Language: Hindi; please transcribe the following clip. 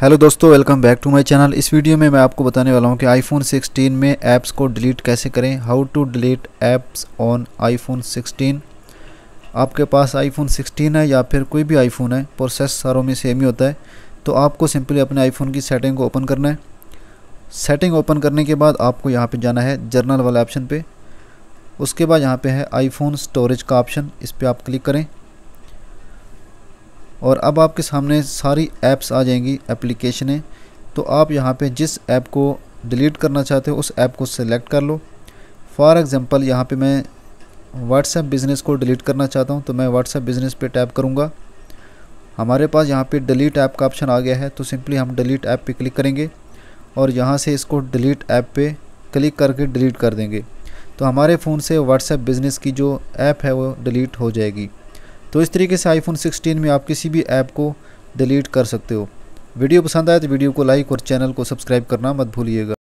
हेलो दोस्तों welcome back to my channel इस वीडियो में मैं आपको बताने वाला हूं कि आईफोन 16 में ऐप्स को डिलीट कैसे करें how to delete apps on iPhone 16 आपके पास आईफोन 16 है या फिर कोई भी आईफोन है प्रोसेस सारों में सेम ही होता है तो आपको सिंपली अपने आईफोन की सेटिंग को ओपन करना है सेटिंग ओपन करने के बाद आपको यहाँ पर जाना है जर्नल वाले ऑप्शन पर उसके बाद यहाँ पर है आईफोन स्टोरेज का ऑप्शन इस पर आप क्लिक करें और अब आपके सामने सारी ऐप्स आ जाएंगी एप्लीकेशनें तो आप यहाँ पे जिस ऐप को डिलीट करना चाहते हो उस ऐप को सिलेक्ट कर लो फॉर एग्ज़ाम्पल यहाँ पे मैं व्हाट्सएप बिज़नेस को डिलीट करना चाहता हूँ तो मैं व्हाट्सएप बिज़नेस पे टैप करूँगा हमारे पास यहाँ पे डिलीट ऐप का ऑप्शन आ गया है तो सिंपली हम डिलीट ऐप पे क्लिक करेंगे और यहाँ से इसको डिलीट ऐप पे क्लिक करके डिलीट कर देंगे तो हमारे फ़ोन से व्हाट्सएप बिज़नेस की जो ऐप है वो डिलीट हो जाएगी तो इस तरीके से आईफोन 16 में आप किसी भी ऐप को डिलीट कर सकते हो वीडियो पसंद आए तो वीडियो को लाइक और चैनल को सब्सक्राइब करना मत भूलिएगा